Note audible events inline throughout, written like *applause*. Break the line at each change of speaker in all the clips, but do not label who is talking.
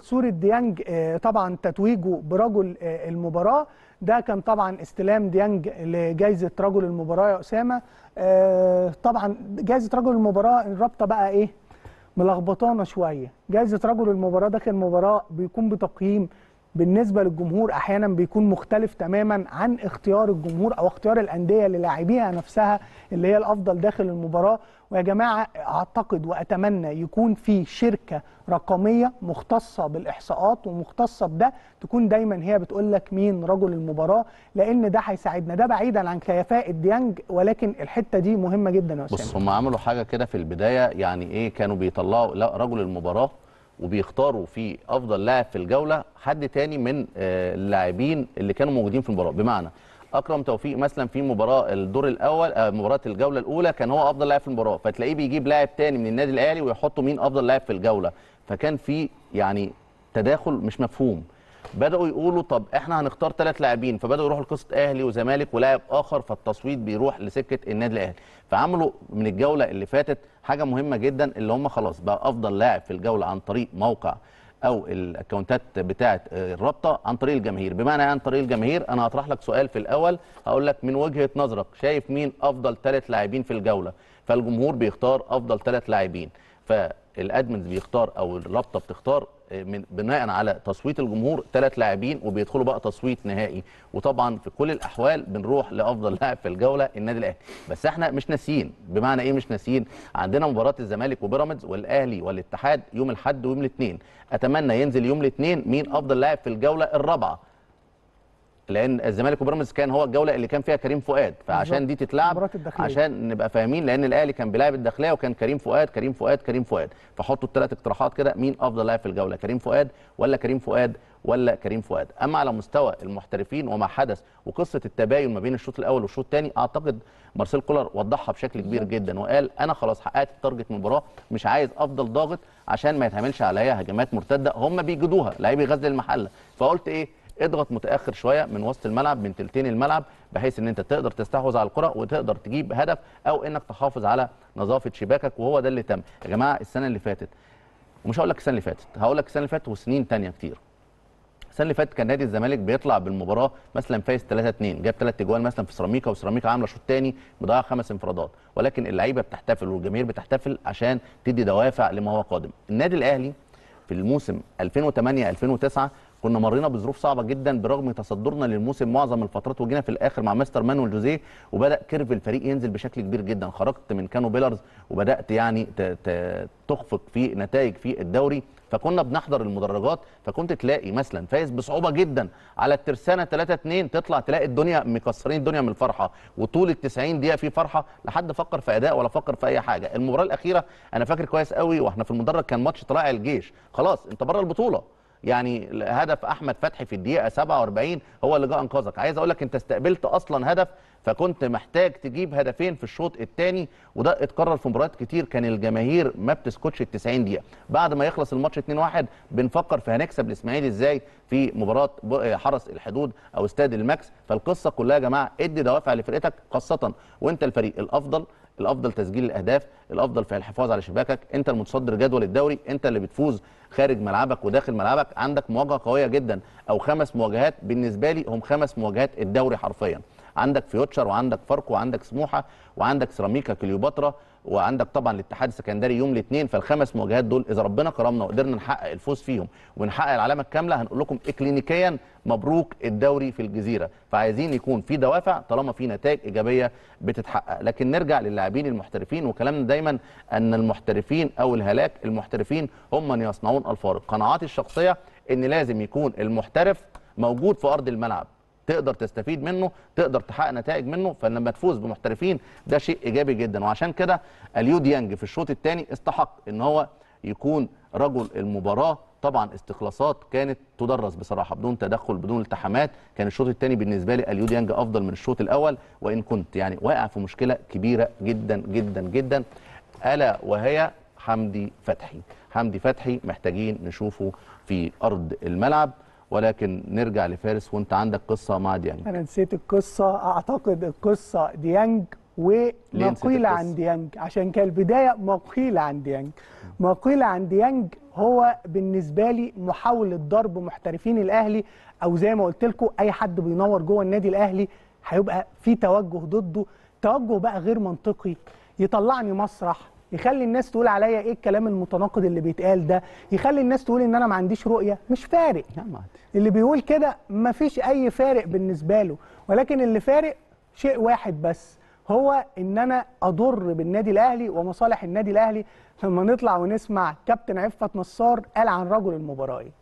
صورة ديانج آه، طبعا تتويجه برجل آه، المباراة ده كان طبعا استلام ديانج لجائزة رجل المباراة يا أسامة آه، طبعا جائزة رجل المباراة الرابطة بقى إيه ملخبطانة شوية جائزة رجل المباراة ده كان مباراة بيكون بتقييم بالنسبه للجمهور احيانا بيكون مختلف تماما عن اختيار الجمهور او اختيار الانديه للاعبيها نفسها اللي هي الافضل داخل المباراه ويا جماعه اعتقد واتمنى يكون في شركه رقميه مختصه بالاحصاءات ومختصه بده تكون دايما هي بتقول لك مين رجل المباراه لان ده هيساعدنا ده بعيدا عن كفاءه ديانج ولكن الحته دي مهمه جدا يا بص
هم عملوا حاجه كده في البدايه يعني ايه كانوا بيطلعوا لا رجل المباراه وبيختاروا في افضل لاعب في الجوله حد تاني من آه، اللاعبين اللي كانوا موجودين في المباراه بمعنى اكرم توفيق مثلا في مباراه الدور الاول آه، مباراه الجوله الاولى كان هو افضل لاعب في المباراه فتلاقيه بيجيب لاعب تاني من النادي الاهلي ويحطه مين افضل لاعب في الجوله فكان في يعني تداخل مش مفهوم بداوا يقولوا طب احنا هنختار ثلاث لاعبين فبداوا يروحوا لقصه اهلي وزمالك ولاعب اخر فالتصويت بيروح لسكه النادي الاهلي فعملوا من الجوله اللي فاتت حاجه مهمه جدا اللي هم خلاص بقى افضل لاعب في الجوله عن طريق موقع او الاكونتات بتاعه الرابطه عن طريق الجماهير بمعنى عن طريق الجماهير انا هطرح لك سؤال في الاول هقول لك من وجهه نظرك شايف مين افضل ثلاث لاعبين في الجوله فالجمهور بيختار افضل ثلاث لاعبين فالادمنز بيختار او الرابطه بتختار من بناء على تصويت الجمهور ثلاث لاعبين وبيدخلوا بقى تصويت نهائي وطبعا في كل الاحوال بنروح لافضل لاعب في الجوله النادي الاهلي بس احنا مش ناسيين بمعنى ايه مش ناسيين عندنا مباراه الزمالك وبيراميدز والاهلي والاتحاد يوم الاحد ويوم الاثنين اتمنى ينزل يوم الاثنين مين افضل لاعب في الجوله الرابعه لان الزمالك وبيراميدز كان هو الجوله اللي كان فيها كريم فؤاد فعشان دي تتلعب عشان نبقى فاهمين لان الاهلي كان بيلعب الداخليه وكان كريم فؤاد كريم فؤاد كريم فؤاد فحطوا الثلاث اقتراحات كده مين افضل لاعب في الجوله كريم فؤاد ولا كريم فؤاد ولا كريم فؤاد اما على مستوى المحترفين وما حدث وقصه التباين ما بين الشوط الاول والشوط الثاني اعتقد مارسيل كولر وضحها بشكل كبير جدا وقال انا خلاص حققت التارجت من المباراه مش عايز افضل ضاغط عشان ما يتعملش عليا هجمات مرتده هم بيجدوها لعيبه غزل المحله فقلت ايه اضغط متاخر شويه من وسط الملعب من ثلثين الملعب بحيث ان انت تقدر تستحوذ على الكره وتقدر تجيب هدف او انك تحافظ على نظافه شباكك وهو ده اللي تم يا جماعه السنه اللي فاتت ومش هقول لك السنه اللي فاتت هقول لك السنه اللي فاتت وسنين ثانيه كتير السنه اللي فاتت كان نادي الزمالك بيطلع بالمباراه مثلا فايز 3 2 جاب 3 اجوال مثلا في سيراميكا وسيراميكا عامله شوط ثاني مضيع خمس انفرادات ولكن اللعيبه بتحتفل والجماهير بتحتفل عشان تدي دوافع لما هو قادم النادي الاهلي في الموسم 2008 2009 كنا مرينا بظروف صعبه جدا برغم تصدرنا للموسم معظم الفترات وجينا في الاخر مع مستر مانويل جوزيه وبدا كيرف الفريق ينزل بشكل كبير جدا خرجت من كانو بيلرز وبدات يعني تخفق في نتائج في الدوري فكنا بنحضر المدرجات فكنت تلاقي مثلا فايز بصعوبه جدا على الترسانه 3 2 تطلع تلاقي الدنيا مكسرين الدنيا من الفرحه وطول ال 90 دقيقه في فرحه لحد فكر في اداء ولا فكر في اي حاجه المباراه الاخيره انا فاكر كويس قوي واحنا في المدرج كان ماتش طلائع الجيش خلاص انت بره البطوله يعني هدف احمد فتحي في الدقيقه 47 هو اللي جه انقذك عايز اقول لك انت استقبلت اصلا هدف فكنت محتاج تجيب هدفين في الشوط الثاني وده اتكرر في مباريات كتير كان الجماهير ما بتسكتش ال 90 دقيقه بعد ما يخلص الماتش 2-1 بنفكر في هنكسب الاسماعيلي ازاي في مباراه حرس الحدود او استاد الماكس فالقصه كلها يا جماعه ادي دوافع لفرقتك خاصه وانت الفريق الافضل الافضل تسجيل الاهداف الافضل في الحفاظ على شباكك انت المتصدر جدول الدوري انت اللي بتفوز خارج ملعبك وداخل ملعبك عندك مواجهه قويه جدا او خمس مواجهات بالنسبه لي هم خمس مواجهات الدوري حرفيا عندك فيوتشر وعندك فاركو وعندك سموحه وعندك سيراميكا كليوباترا وعندك طبعا الاتحاد السكندري يوم الاثنين فالخمس مواجهات دول اذا ربنا كرمنا وقدرنا نحقق الفوز فيهم ونحقق العلامه الكامله هنقول لكم اكلينيكيا مبروك الدوري في الجزيره فعايزين يكون في دوافع طالما في نتائج ايجابيه بتتحقق لكن نرجع للاعبين المحترفين وكلامنا دايما ان المحترفين او الهلاك المحترفين هم من يصنعون الفارق قناعاتي الشخصيه ان لازم يكون المحترف موجود في ارض الملعب تقدر تستفيد منه تقدر تحقق نتائج منه فلما تفوز بمحترفين ده شيء ايجابي جدا وعشان كده اليو ديانج في الشوط الثاني استحق ان هو يكون رجل المباراه طبعا استخلاصات كانت تدرس بصراحه بدون تدخل بدون التحامات كان الشوط الثاني بالنسبه لي اليو ديانج افضل من الشوط الاول وان كنت يعني واقع في مشكله كبيره جدا جدا جدا الا وهي حمدي فتحي حمدي فتحي محتاجين نشوفه في ارض الملعب ولكن نرجع لفارس وانت عندك قصه مع ديانج
انا نسيت القصه اعتقد القصه ديانج وما قيل عن ديانج عشان كان البدايه ما قيل عن ديانج ما قيل عن ديانج هو بالنسبه لي محاوله ضرب محترفين الاهلي او زي ما قلت لكم اي حد بينور جوه النادي الاهلي هيبقى في توجه ضده توجه بقى غير منطقي يطلعني مسرح يخلي الناس تقول عليا ايه الكلام المتناقض اللي بيتقال ده يخلي الناس تقول ان انا ما عنديش رؤيه مش فارق اللي بيقول كده ما فيش اي فارق بالنسبه له ولكن اللي فارق شيء واحد بس هو ان انا اضر بالنادي الاهلي ومصالح النادي الاهلي لما نطلع ونسمع كابتن عفت نصار قال عن رجل المباراه ايه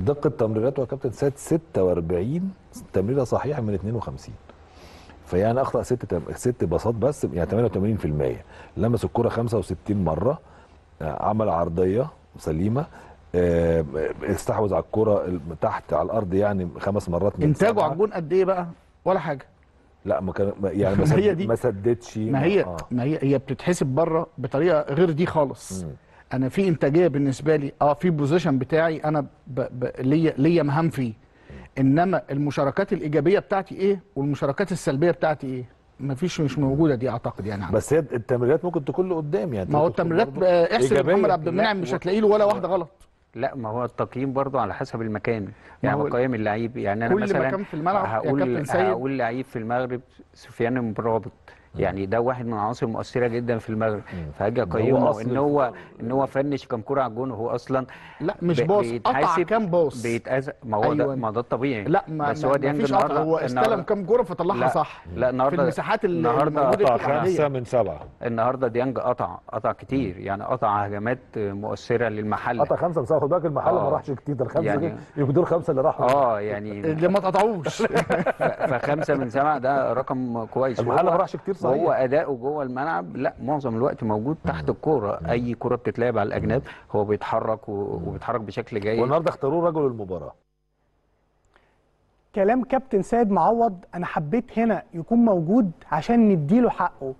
دقه تمريراته يا كابتن سات 46 تمريره صحيحه من 52
فهي انا اخطا ست ست باصات بس يعني 88% لمس الكره 65 مره آه، عمل عرضيه سليمه آه، استحوذ على الكره تحت على الارض يعني خمس مرات من انتاجه على الجون قد ايه بقى ولا حاجه لا ما كان يعني ما, *laughs* هي دي ما سددش ما هي آه. ما هي هي بتتحسب بره بطريقه غير دي خالص م. انا في انتاجيه بالنسبه لي اه في بوزيشن بتاعي انا ليا ليا مهام فيه انما المشاركات الايجابيه بتاعتي ايه والمشاركات السلبيه بتاعتي ايه ما فيش مش موجوده دي اعتقد يعني بس هي التمريرات ممكن تكون قدام
يعني ما هو التمريرات احسب محمد عبد المنعم مش هتلاقي له ولا واحده غلط لا ما هو التقييم برضه على حسب المكان يعني قيم اللعيب يعني انا كل مثلا كل مكان في
الملعب هقول سيد. هقول
لعيب في المغرب سفيان مرابط يعني ده واحد من العناصر المؤثره جدا في المغرب فاجي اقيمه ان هو ان هو فنش كام كوره على الجون وهو اصلا لا مش باص قطع كام باص بيتأذى ما هو ده أيوة. ما ده الطبيعي لا ما بس هو ديانج النهارده هو استلم كام كوره فطلعها صح لا النهارده في المساحات اللي النهارده قطع خمسه من سبعه النهارده ديانج قطع قطع كتير يعني قطع هجمات مؤثره للمحل قطع خمسه بس خد بالك المحل ما آه. راحش كتير ده
الخمسه يعني يبقوا دول خمسه اللي راحوا اه
يعني اللي
ما اتقطعوش
*laughs* فخمسه من سبعه ده رقم كويس المحل ما راحش كتير صح صحيح. هو اداؤه جوه الملعب لا معظم الوقت موجود تحت الكوره اي كوره بتتلعب على الاجناب هو بيتحرك وبيتحرك بشكل جيد والنهارده اختاروه رجل المباراه كلام كابتن سيد معوض انا حبيت هنا يكون موجود عشان نديله حقه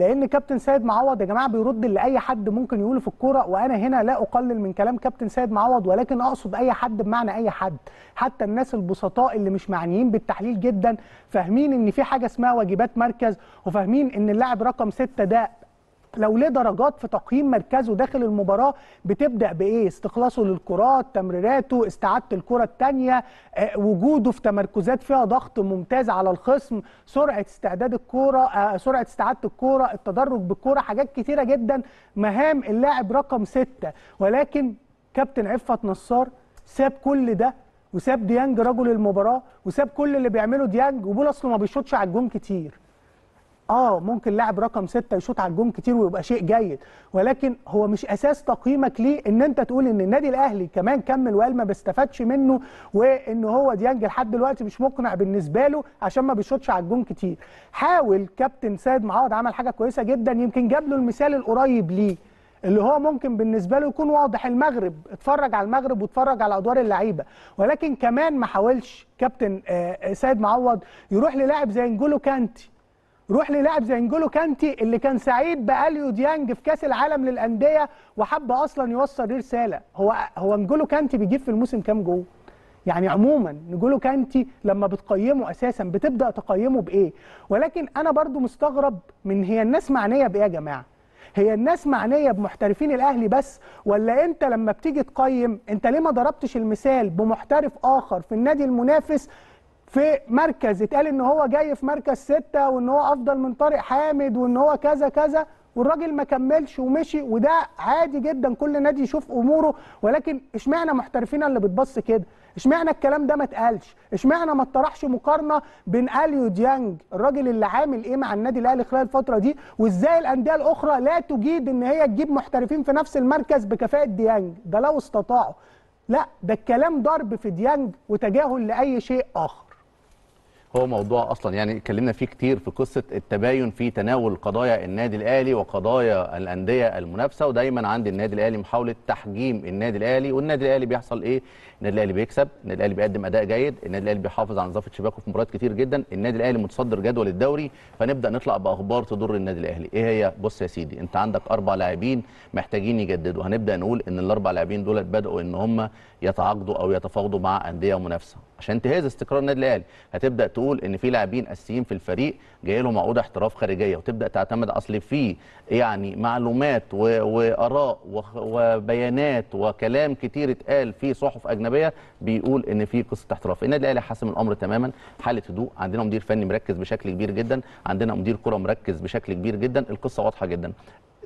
لان كابتن سيد معوض يا جماعه بيرد لاي حد ممكن يقوله في الكوره وانا هنا لا اقلل من كلام كابتن سيد معوض ولكن اقصد اي حد بمعنى اي حد حتى الناس البسطاء اللي مش معنيين بالتحليل جدا فاهمين ان في حاجه اسمها واجبات مركز وفاهمين ان اللاعب رقم ستة ده لو ليه درجات في تقييم مركزه داخل المباراه بتبدا بايه استخلاصه للكرات تمريراته استعاده الكره الثانيه آه، وجوده في تمركزات فيها ضغط ممتاز على الخصم سرعه استعداد الكره آه، سرعه استعاده الكره التدرج بالكره حاجات كثيره جدا مهام اللاعب رقم ستة ولكن كابتن عفت نصار ساب كل ده وساب ديانج رجل المباراه وساب كل اللي بيعمله ديانج وبيقول اصله ما بيشوطش على الجون كتير اه ممكن لاعب رقم ستة يشوط على الجون كتير ويبقى شيء جيد ولكن هو مش اساس تقييمك ليه ان انت تقول ان النادي الاهلي كمان كمل وقال ما بيستفادش منه وان هو ديانج لحد دلوقتي مش مقنع بالنسبه له عشان ما بيشوطش على الجون كتير حاول كابتن سيد معوض عمل حاجه كويسه جدا يمكن جاب له المثال القريب ليه اللي هو ممكن بالنسبه له يكون واضح المغرب اتفرج على المغرب واتفرج على ادوار اللعيبه ولكن كمان ما حاولش كابتن آه، آه، سيد معوض يروح للاعب زي انجولو كانتي روح للاعب زي انجولو كانتي اللي كان سعيد باليو ديانج في كاس العالم للانديه وحب اصلا يوصل رساله هو هو انجولو كانتي بيجيب في الموسم كام جول يعني عموما نجولو كانتي لما بتقيمه اساسا بتبدا تقيمه بايه ولكن انا برضو مستغرب من هي الناس معنيه بايه يا جماعه هي الناس معنيه بمحترفين الاهلي بس ولا انت لما بتيجي تقيم انت ليه ما ضربتش المثال بمحترف اخر في النادي المنافس في مركز اتقال ان هو جاي في مركز ستة وان هو افضل من طارق حامد وان هو كذا كذا والراجل ما كملش ومشي وده عادي جدا كل نادي يشوف اموره ولكن اشمعنى محترفين اللي بتبص كده اشمعنى الكلام ده ما اتقالش اشمعنى ما اتطرحش مقارنه بين اليو ديانج الراجل اللي عامل ايه مع النادي الاهلي خلال الفتره دي وازاي الانديه الاخرى لا تجيد ان هي تجيب محترفين في نفس المركز بكفاءه ديانج ده لو استطاعوا لا ده الكلام ضرب في ديانج وتجاهل لاي شيء اخر
هو موضوع اصلا يعني اتكلمنا فيه كتير في قصه التباين في تناول قضايا النادي الاهلي وقضايا الانديه المنافسه ودايما عند النادي الاهلي محاوله تحجيم النادي الاهلي والنادي الاهلي بيحصل ايه؟ النادي الاهلي بيكسب، النادي الاهلي بيقدم اداء جيد، النادي الاهلي بيحافظ على نظافه شباكه في مباريات كتير جدا، النادي الاهلي متصدر جدول الدوري فنبدا نطلع باخبار تضر النادي الاهلي، ايه هي؟ بص يا سيدي انت عندك اربع لاعبين محتاجين يجددوا، هنبدا نقول ان الاربع لاعبين دول بداوا ان هم يتعاقدوا او يتفاوضوا مع انديه منافسه، عشان تهز استقرار النادي الاهلي هتبدا تقول ان في لاعبين اساسيين في الفريق جاي لهم عقود احتراف خارجيه وتبدا تعتمد اصل في يعني معلومات واراء وبيانات وكلام كتير اتقال في صحف اجنبيه بيقول ان في قصه احتراف النادي الاهلي حاسم الامر تماما حاله هدوء عندنا مدير فني مركز بشكل كبير جدا عندنا مدير كره مركز بشكل كبير جدا القصه واضحه جدا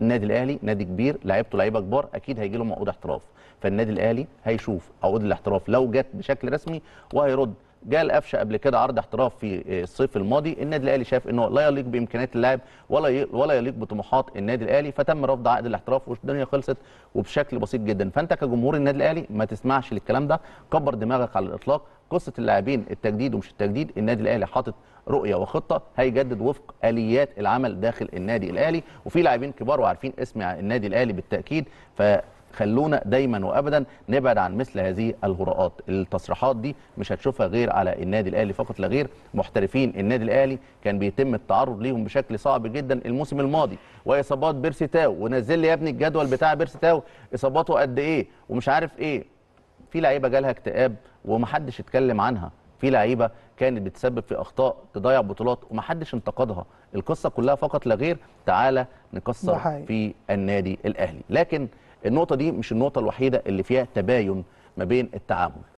النادي الاهلي نادي كبير لعيبته لعيبه كبار اكيد هيجي له عقود احتراف فالنادي الاهلي هيشوف عقود الاحتراف لو جت بشكل رسمي وهيرد جاء القفشه قبل كده عرض احتراف في آه، الصيف الماضي النادي الاهلي شاف انه لا يليق بامكانيات اللاعب ولا ولا يليق بطموحات النادي الاهلي فتم رفض عقد الاحتراف والدنيا خلصت وبشكل بسيط جدا فانت كجمهور النادي الاهلي ما تسمعش للكلام ده كبر دماغك على الاطلاق قصه اللاعبين التجديد ومش التجديد النادي الاهلي حاطط رؤيه وخطه هيجدد وفق اليات العمل داخل النادي الاهلي وفي لاعبين كبار وعارفين اسم النادي الاهلي بالتاكيد ف خلونا دايما وابدا نبعد عن مثل هذه الهراءات التصريحات دي مش هتشوفها غير على النادي الاهلي فقط لا غير محترفين النادي الاهلي كان بيتم التعرض ليهم بشكل صعب جدا الموسم الماضي واصابات بيرسي تاو ونزل لي يا ابني الجدول بتاع بيرسي تاو اصاباته قد ايه ومش عارف ايه في لعيبه جالها اكتئاب ومحدش اتكلم عنها في لعيبه كانت بتسبب في اخطاء تضيع بطولات ومحدش انتقدها القصه كلها فقط لا غير تعالى نكسر في النادي الاهلي لكن النقطه دي مش النقطه الوحيده اللي فيها تباين ما بين التعامل